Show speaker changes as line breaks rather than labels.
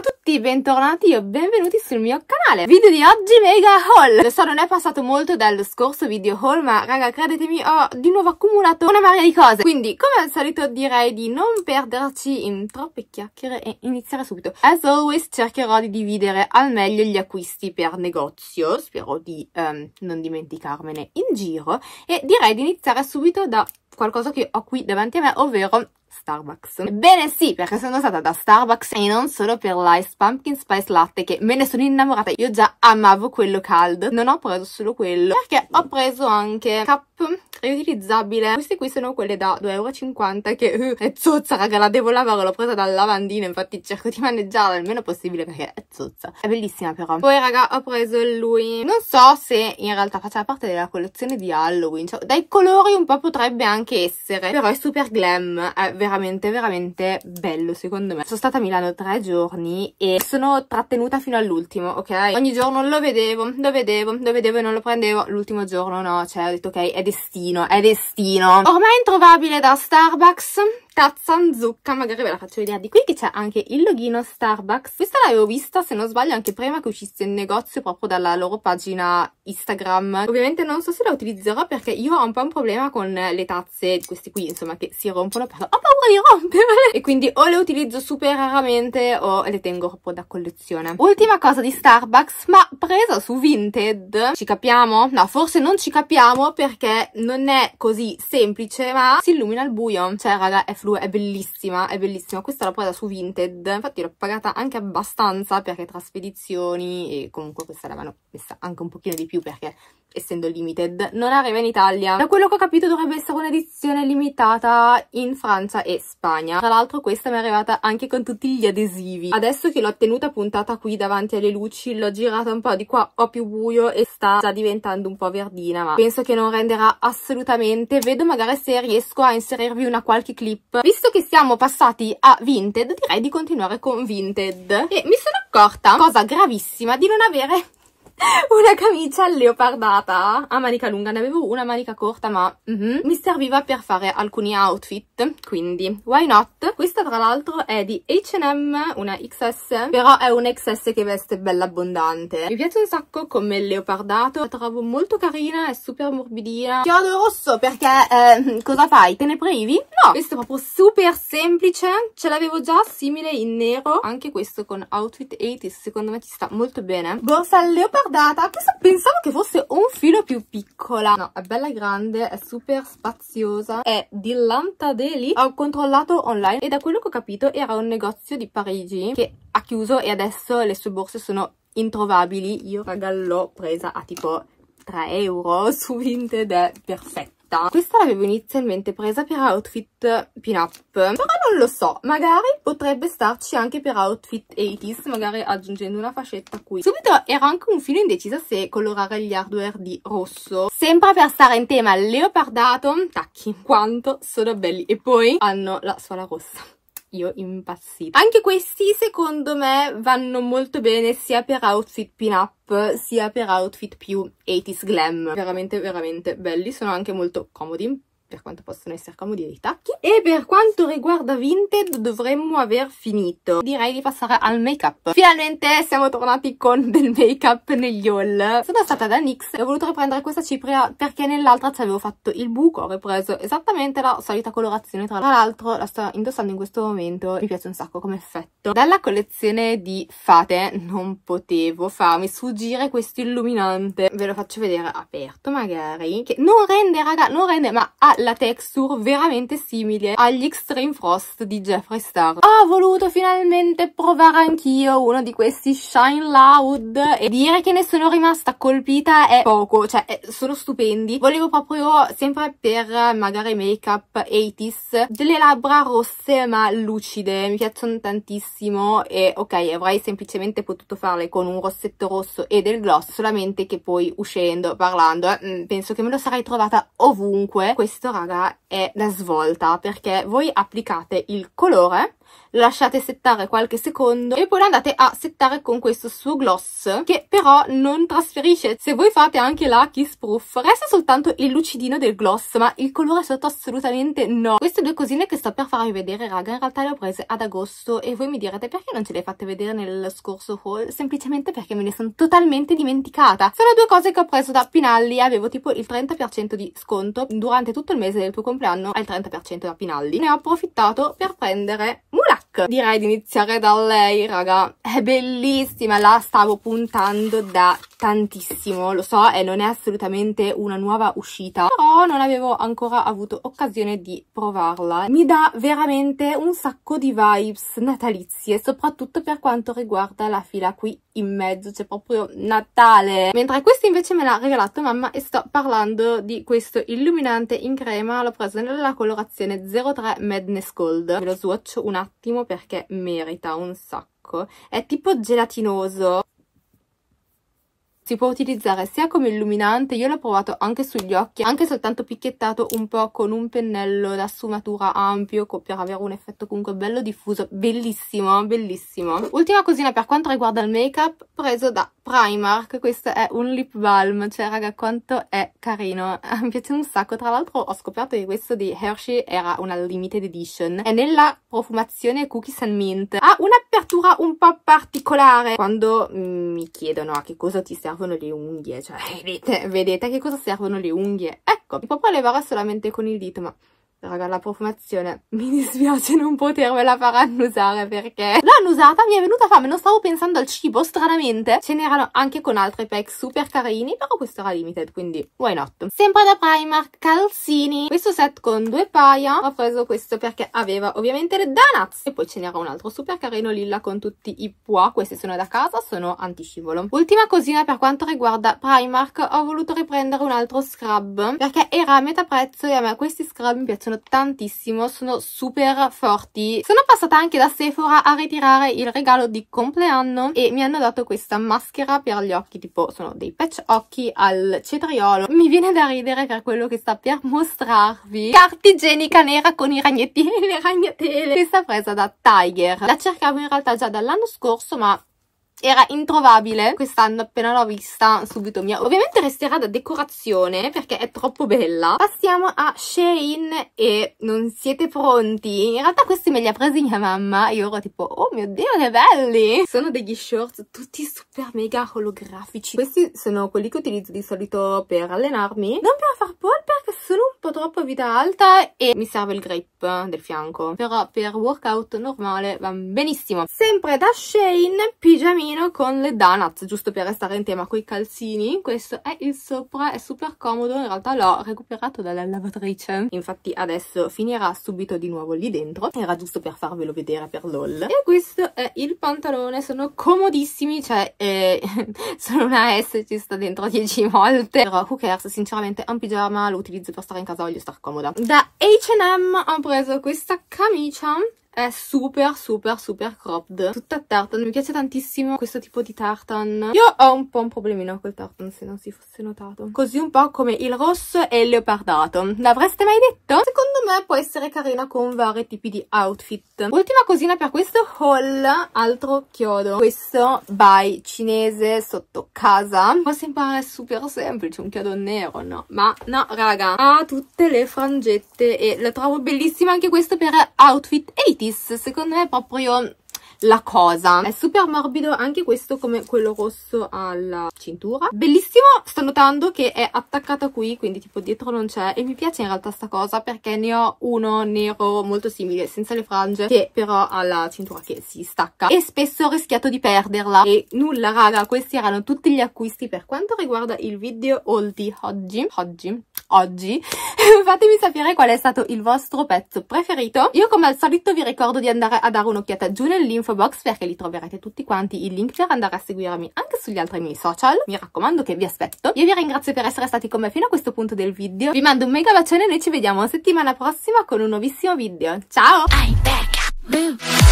Ciao a tutti, bentornati e benvenuti sul mio canale Video di oggi mega haul Lo so non è passato molto dallo scorso video haul ma raga credetemi ho di nuovo accumulato una marea di cose Quindi come al solito direi di non perderci in troppe chiacchiere e iniziare subito As always cercherò di dividere al meglio gli acquisti per negozio Spero di um, non dimenticarmene in giro E direi di iniziare subito da qualcosa che ho qui davanti a me, ovvero Starbucks. Ebbene sì, perché sono stata da Starbucks e non solo per l'ice pumpkin spice latte che me ne sono innamorata. Io già amavo quello caldo. Non ho preso solo quello perché ho preso anche cap riutilizzabile. Queste qui sono quelle da 2,50 euro che uh, è zozza raga, la devo lavare, l'ho presa dal lavandino, infatti cerco di maneggiarla il meno possibile perché è zozza. È bellissima però. Poi raga ho preso lui, non so se in realtà faccia parte della collezione di Halloween, cioè, dai colori un po' potrebbe anche essere, però è super glam, è veramente veramente veramente bello secondo me. Sono stata a Milano tre giorni e sono trattenuta fino all'ultimo, ok? Ogni giorno lo vedevo, lo vedevo, lo vedevo e non lo prendevo. L'ultimo giorno no, cioè ho detto ok, è destino, è destino. Ormai è introvabile da Starbucks tazza zucca, magari ve la faccio vedere di qui che c'è anche il loghino Starbucks. Questa l'avevo vista, se non sbaglio, anche prima che uscisse in negozio proprio dalla loro pagina Instagram. Ovviamente non so se la utilizzerò perché io ho un po' un problema con le tazze, queste qui, insomma, che si rompono, però ho paura di romperle. E quindi o le utilizzo super raramente o le tengo proprio da collezione. Ultima cosa di Starbucks, ma presa su Vinted. Ci capiamo? No, forse non ci capiamo perché non è così semplice, ma si illumina al buio. Cioè, raga, è fluido blu, è bellissima, è bellissima. Questa l'ho presa su Vinted, infatti l'ho pagata anche abbastanza perché tra spedizioni e comunque questa l'avevano messa anche un pochino di più perché essendo limited non arriva in Italia. Da quello che ho capito dovrebbe essere un'edizione limitata in Francia e Spagna. Tra l'altro questa mi è arrivata anche con tutti gli adesivi. Adesso che l'ho tenuta puntata qui davanti alle luci, l'ho girata un po' di qua, ho più buio e sta già diventando un po' verdina, ma penso che non renderà assolutamente. Vedo magari se riesco a inserirvi una qualche clip shop. Visto che siamo passati a Vinted, direi di continuare con Vinted. E mi sono accorta, cosa gravissima, di non avere una camicia leopardata a manica lunga, ne avevo una manica corta ma uh mm-hmm, -huh. mi serviva per fare alcuni outfit, quindi why not? Questa tra l'altro è di H&M, una XS, però è un XS che veste bella abbondante. Mi piace un sacco come leopardato, la trovo molto carina, è super morbidina. Chiodo rosso perché eh, cosa fai? Te ne privi? No, questo è proprio super semplice, ce l'avevo già simile in nero, anche questo con outfit 80 secondo me ci sta molto bene. Borsa leopardata guardata questa pensavo che fosse un filo più piccola no è bella grande è super spaziosa è di Lantadeli ho controllato online e da quello che ho capito era un negozio di Parigi che ha chiuso e adesso le sue borse sono introvabili io raga l'ho presa a tipo 3 euro su Vinted è perfetta fatta questa l'avevo inizialmente presa per outfit pin up però non lo so magari potrebbe starci anche per outfit 80s magari aggiungendo una fascetta qui subito ero anche un filo indecisa se colorare gli hardware di rosso sempre per stare in tema leopardato tacchi quanto sono belli e poi hanno la suola rossa io impazzita. Anche questi secondo me vanno molto bene sia per outfit pin up sia per outfit più 80s glam. Veramente veramente belli, sono anche molto comodi per quanto possono essere comodi dei tacchi. E per quanto riguarda Vinted dovremmo aver finito. Direi di passare al make-up. Finalmente siamo tornati con del make-up negli haul. Sono stata da NYX e ho voluto riprendere questa cipria perché nell'altra ci avevo fatto il buco. Ho ripreso esattamente la solita colorazione. Tra l'altro la sto indossando in questo momento. Mi piace un sacco come effetto. Dalla collezione di Fate non potevo farmi sfuggire questo illuminante. Ve lo faccio vedere aperto magari. Che non rende raga, non rende ma ha la texture veramente simile agli Extreme Frost di Jeffree Star. Ho voluto finalmente provare anch'io uno di questi Shine Loud e dire che ne sono rimasta colpita è poco, cioè eh, sono stupendi. Volevo proprio, sempre per eh, magari make up 80s, delle labbra rosse ma lucide, mi piacciono tantissimo e ok, avrei semplicemente potuto farle con un rossetto rosso e del gloss, solamente che poi uscendo, parlando, eh, mm, penso che me lo sarei trovata ovunque. Questo raga, è la svolta perché voi applicate il colore lasciate settare qualche secondo e poi andate a settare con questo suo gloss che però non trasferisce. Se voi fate anche la Kiss Proof resta soltanto il lucidino del gloss ma il colore sotto assolutamente no. Queste due cosine che sto per farvi vedere raga in realtà le ho prese ad agosto e voi mi direte perché non ce le fate vedere nel scorso haul? Semplicemente perché me ne sono totalmente dimenticata. Sono due cose che ho preso da Pinalli avevo tipo il 30% di sconto durante tutto il mese del tuo compleanno al 30% da Pinalli. Ne ho approfittato per prendere un là direi di iniziare da lei raga è bellissima la stavo puntando da tantissimo lo so e non è assolutamente una nuova uscita però non avevo ancora avuto occasione di provarla mi dà veramente un sacco di vibes natalizie soprattutto per quanto riguarda la fila qui in mezzo c'è proprio Natale mentre questa invece me l'ha regalato mamma e sto parlando di questo illuminante in crema l'ho preso nella colorazione 03 Madness Gold ve lo swatch un attimo perché merita un sacco. È tipo gelatinoso. Si può utilizzare sia come illuminante, io l'ho provato anche sugli occhi, anche soltanto picchiettato un po' con un pennello da sfumatura ampio per avere un effetto comunque bello diffuso, bellissimo, bellissimo. Ultima cosina per quanto riguarda il make-up, preso da Primark, questo è un lip balm, cioè raga quanto è carino, mi piace un sacco, tra l'altro ho scoperto che questo di Hershey era una limited edition, è nella profumazione cookies and mint, ha un'apertura un po' particolare, quando mm, mi chiedono a che cosa ti servono le unghie, cioè vedete, vedete a che cosa servono le unghie, ecco, mi può levare solamente con il dito, ma raga la profumazione mi dispiace non potermela far annusare perché l'ho annusata mi è venuta fame non stavo pensando al cibo stranamente ce n'erano anche con altri pack super carini però questo era limited quindi why not sempre da Primark calzini questo set con due paia ho preso questo perché aveva ovviamente le donuts e poi ce n'era un altro super carino lilla con tutti i pois questi sono da casa sono antiscivolo ultima cosina per quanto riguarda Primark ho voluto riprendere un altro scrub perché era a metà prezzo e a me questi scrub mi piacciono piacciono tantissimo, sono super forti. Sono passata anche da Sephora a ritirare il regalo di compleanno e mi hanno dato questa maschera per gli occhi, tipo sono dei patch occhi al cetriolo. Mi viene da ridere per quello che sta per mostrarvi. Carta igienica nera con i ragnettini e le ragnatele. Questa presa da Tiger. La cercavo in realtà già dall'anno scorso, ma era introvabile quest'anno appena l'ho vista subito mia ovviamente resterà da decorazione perché è troppo bella passiamo a Shane e non siete pronti in realtà questi me li ha presi mia mamma e io ero tipo oh mio dio che belli sono degli shorts tutti super mega holografici questi sono quelli che utilizzo di solito per allenarmi non per far polpa sono un po' troppo a vita alta e mi serve il grip del fianco però per workout normale va benissimo sempre da Shane pigiamino con le donuts giusto per restare in tema con i calzini questo è il sopra è super comodo in realtà l'ho recuperato dalla lavatrice infatti adesso finirà subito di nuovo lì dentro era giusto per farvelo vedere per LOL e questo è il pantalone sono comodissimi cioè eh, sono una S ci sta dentro 10 volte però who cares sinceramente è un pigiama lo utilizzo per devo stare in casa, voglio stare comoda. Da H&M ho preso questa camicia è super super super cropped tutta tartan mi piace tantissimo questo tipo di tartan io ho un po' un problemino col tartan se non si fosse notato così un po' come il rosso e il leopardato l'avreste mai detto? secondo me può essere carina con vari tipi di outfit. Ultima cosina per questo haul, altro chiodo. Questo by cinese sotto casa. Può sembrare super semplice, un chiodo nero, no? Ma no, raga, ha tutte le frangette e la trovo bellissima anche questo per outfit 80s. Secondo me è proprio la cosa è super morbido anche questo come quello rosso alla cintura bellissimo sto notando che è attaccata qui quindi tipo dietro non c'è e mi piace in realtà sta cosa perché ne ho uno nero molto simile senza le frange che però ha la cintura che si stacca e spesso ho rischiato di perderla e nulla raga questi erano tutti gli acquisti per quanto riguarda il video haul di oggi oggi oggi. Fatemi sapere qual è stato il vostro pezzo preferito. Io come al solito vi ricordo di andare a dare un'occhiata giù nell'info box perché lì troverete tutti quanti i link per andare a seguirmi anche sugli altri miei social. Mi raccomando che vi aspetto. Io vi ringrazio per essere stati con me fino a questo punto del video. Vi mando un mega bacione e noi ci vediamo settimana prossima con un nuovissimo video. Ciao! I'm back.